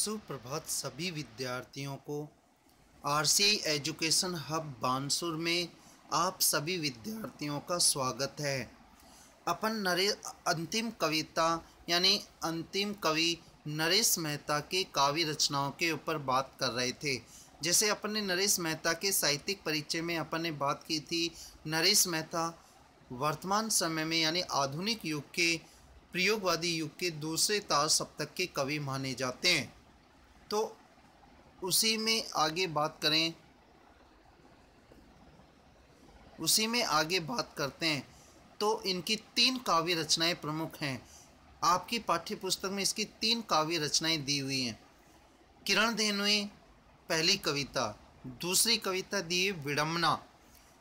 सुप्रभात सभी विद्यार्थियों को R C education hub Bansur में आप सभी विद्यार्थियों का स्वागत है अपन नरे अंतिम कविता यानी अंतिम कवि नरेश मेहता के काव्य रचनाओं के ऊपर बात कर रहे थे जैसे अपन ने नरेश मेहता के साहित्यिक परिचय में अपन ने बात की थी नरेश मेहता वर्तमान समय में यानी आधुनिक युग के प्रयोगवादी युग के दूसरे तार सप्तक के कवि माने जाते हैं तो उसी में आगे बात करें उसी में आगे बात करते हैं तो इनकी तीन काव्य रचनाएं प्रमुख हैं आपकी पाठ्य पुस्तक में इसकी तीन काव्य रचनाएं दी हुई हैं किरण धेनुए पहली कविता दूसरी कविता दिए विडम्बना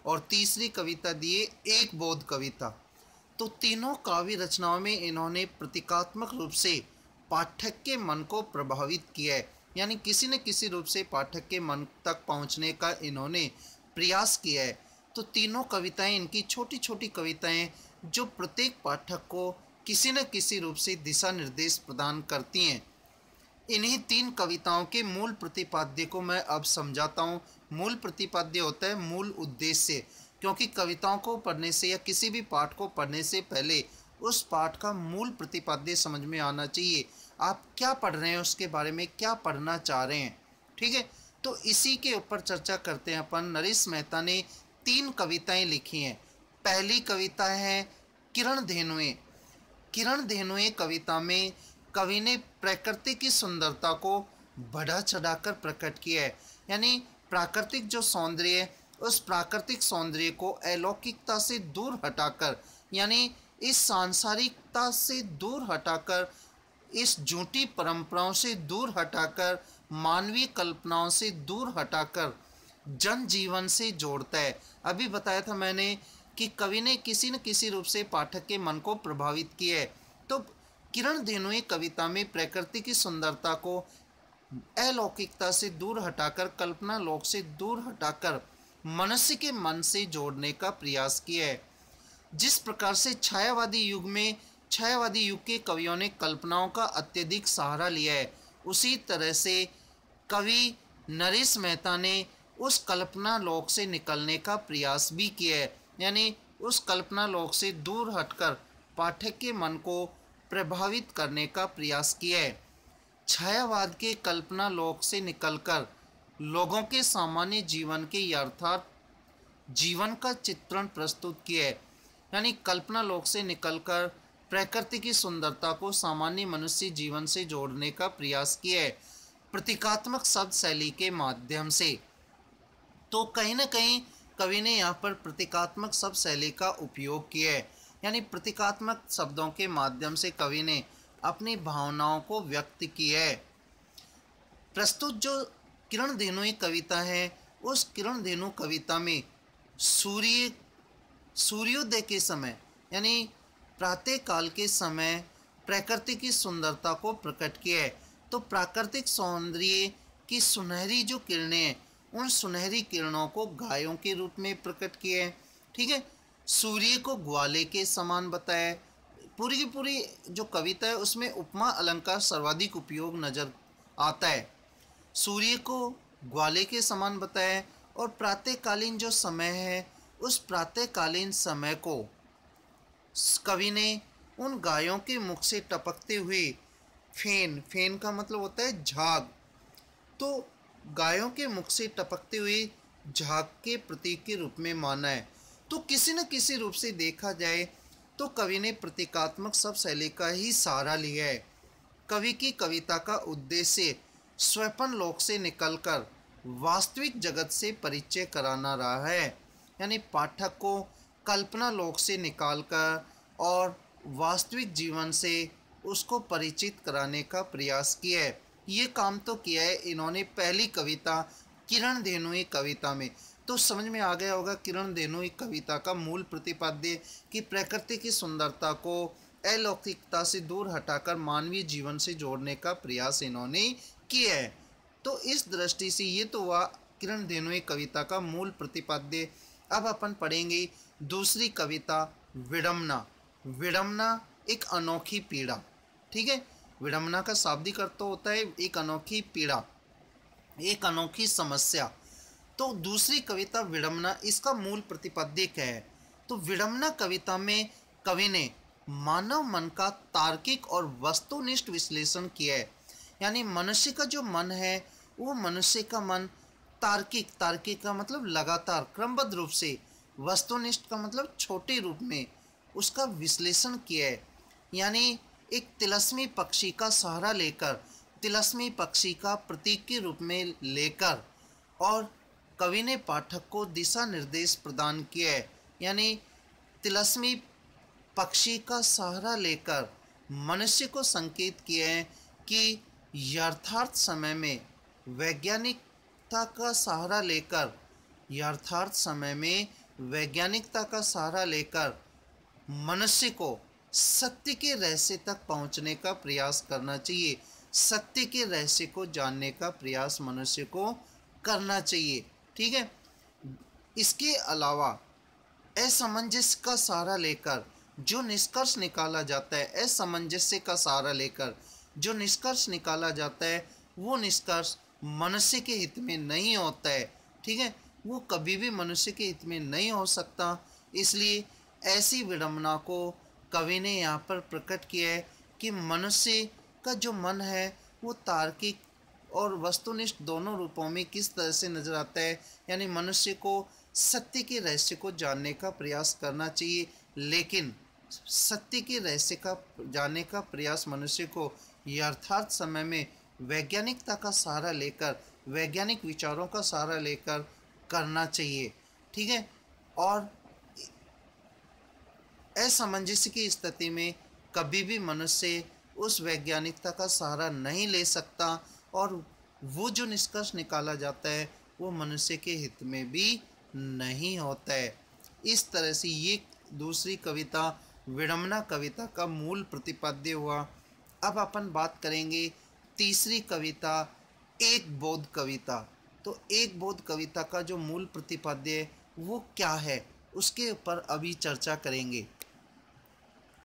और तीसरी कविता दिए एक बोध कविता तो तीनों काव्य रचनाओं में इन्होंने प्रतीकात्मक रूप से पाठक के मन को प्रभावित किया है यानी किसी न किसी रूप से पाठक के मन तक पहुंचने का इन्होंने प्रयास किया है तो तीनों कविताएं इनकी छोटी छोटी कविताएं जो प्रत्येक पाठक को किसी न किसी रूप से दिशा निर्देश प्रदान करती हैं इन्हीं तीन कविताओं के मूल प्रतिपाद्य को मैं अब समझाता हूँ मूल प्रतिपाद्य होता है मूल उद्देश्य क्योंकि कविताओं को पढ़ने से या किसी भी पाठ को पढ़ने से पहले उस पाठ का मूल प्रतिपाद्य समझ में आना चाहिए आप क्या पढ़ रहे हैं उसके बारे में क्या पढ़ना चाह रहे हैं ठीक है तो इसी के ऊपर चर्चा करते हैं अपन नरेश मेहता ने तीन कविताएं लिखी हैं पहली कविता है किरण धेनुए किरण धेनुए कविता में कवि ने प्रकृति की सुंदरता को बढ़ा चढ़ाकर प्रकट किया है यानी प्राकृतिक जो सौंदर्य है उस प्राकृतिक सौंदर्य को अलौकिकता से दूर हटाकर यानी इस सांसारिकता से दूर हटाकर इस झूठी परंपराओं से दूर हटाकर मानवीय कल्पनाओं से दूर हटाकर जन जीवन से जोड़ता है अभी बताया था मैंने कि कवि ने किसी न किसी रूप से पाठक के मन को प्रभावित किया है तो किरण देनुई कविता में प्रकृति की सुंदरता को अलौकिकता से दूर हटाकर कल्पना लोक से दूर हटाकर मनुष्य के मन से जोड़ने का प्रयास किया है जिस प्रकार से छायावादी युग में छायावादी युग के कवियों ने कल्पनाओं का अत्यधिक सहारा लिया है उसी तरह से कवि नरेश मेहता ने उस कल्पना लोक से निकलने का प्रयास भी किया है यानी उस कल्पना लोक से दूर हटकर पाठक के मन को प्रभावित करने का प्रयास किया है छायावाद के कल्पना लोक से निकलकर लोगों के सामान्य जीवन के यथार्थ जीवन का चित्रण प्रस्तुत किया है यानी कल्पना लोक से निकलकर प्रकृति की सुंदरता को सामान्य मनुष्य जीवन से जोड़ने का प्रयास किया है प्रतीकात्मक शब्द शैली के माध्यम से तो कहीं ना कहीं कवि ने यहाँ पर प्रतीकात्मक शब्द शैली का उपयोग किया है यानी प्रतीकात्मक शब्दों के माध्यम से कवि ने अपनी भावनाओं को व्यक्त किया है प्रस्तुत जो किरण धेनु कविता है उस किरण धेनु कविता में सूर्य सूर्योदय के समय यानी प्रातः काल के समय प्रकृति की सुंदरता को प्रकट किया है तो प्राकृतिक सौंदर्य की सुनहरी जो किरणें हैं उन सुनहरी किरणों को गायों के रूप में प्रकट किया है ठीक है सूर्य को ग्वाले के समान बताया पूरी की पूरी जो कविता है उसमें उपमा अलंकार सर्वाधिक उपयोग नज़र आता है सूर्य को ग्वाले के समान बताया और प्रातःकालीन जो समय है उस प्रातःकालीन समय को कवि ने उन गायों के मुख से टपकते हुए फेन फेन का मतलब होता है झाग तो गायों के मुख से टपकते हुए झाग के प्रतीक के रूप में माना है तो किसी न किसी रूप से देखा जाए तो कवि ने प्रतीकात्मक सब शैली का ही सहारा लिया है कवि की कविता का उद्देश्य स्वपन लोक से निकलकर वास्तविक जगत से परिचय कराना रहा है यानी पाठक को कल्पना लोक से निकालकर और वास्तविक जीवन से उसको परिचित कराने का प्रयास किया है ये काम तो किया है इन्होंने पहली कविता किरण धेनुई कविता में तो समझ में आ गया होगा किरण धेनुई कविता का मूल प्रतिपाद्य कि प्रकृति की सुंदरता को अलौकिकता से दूर हटाकर मानवीय जीवन से जोड़ने का प्रयास इन्होंने किया है तो इस दृष्टि से ये तो हुआ किरण धेनुई कविता का मूल प्रतिपाद्य अब अपन पढ़ेंगे दूसरी कविता विडम्बना विडम्बना एक अनोखी पीड़ा ठीक है विडम्बना का शाब्दिक अर्थ तो होता है एक अनोखी पीड़ा एक अनोखी समस्या तो दूसरी कविता विडम्बना इसका मूल प्रतिपाद्य है तो विडम्बना कविता में कवि ने मानव मन का तार्किक और वस्तुनिष्ठ विश्लेषण किया है यानी मनुष्य का जो मन है वो मनुष्य का मन तार्किक तार्किक का मतलब लगातार क्रमबद्ध रूप से वस्तुनिष्ठ का मतलब छोटे रूप में उसका विश्लेषण किया है यानी एक तिलस्मी पक्षी का सहारा लेकर तिलस्मी पक्षी का प्रतीक के रूप में लेकर और कवि ने पाठक को दिशा निर्देश प्रदान किया है यानी तिलस्मी पक्षी का सहारा लेकर मनुष्य को संकेत किया है कि यथार्थ समय में वैज्ञानिक सत्ता का सहारा लेकर यथार्थ समय में वैज्ञानिकता का सहारा लेकर मनुष्य को सत्य के रहस्य तक पहुंचने का प्रयास करना चाहिए सत्य के रहस्य को जानने का प्रयास मनुष्य को करना चाहिए ठीक है इसके अलावा असमंजस का सहारा लेकर जो निष्कर्ष निकाला जाता है असमंजस्य का सहारा लेकर जो निष्कर्ष निकाला जाता है वो निष्कर्ष मनुष्य के हित में नहीं होता है ठीक है वो कभी भी मनुष्य के हित में नहीं हो सकता इसलिए ऐसी विडम्बना को कवि ने यहाँ पर प्रकट किया है कि मनुष्य का जो मन है वो तार्किक और वस्तुनिष्ठ दोनों रूपों में किस तरह से नजर आता है यानी मनुष्य को सत्य के रहस्य को जानने का प्रयास करना चाहिए लेकिन सत्य के रहस्य का जानने का प्रयास मनुष्य को यथार्थ समय में वैज्ञानिकता का सहारा लेकर वैज्ञानिक विचारों का सहारा लेकर करना चाहिए ठीक है और असमंजस की स्थिति में कभी भी मनुष्य उस वैज्ञानिकता का सहारा नहीं ले सकता और वो जो निष्कर्ष निकाला जाता है वो मनुष्य के हित में भी नहीं होता है इस तरह से ये दूसरी कविता विडम्बना कविता का मूल प्रतिपाद्य हुआ अब अपन बात करेंगे तीसरी कविता एक बौद्ध कविता तो एक बौद्ध कविता का जो मूल प्रतिपाद्य है वो क्या है उसके ऊपर अभी चर्चा करेंगे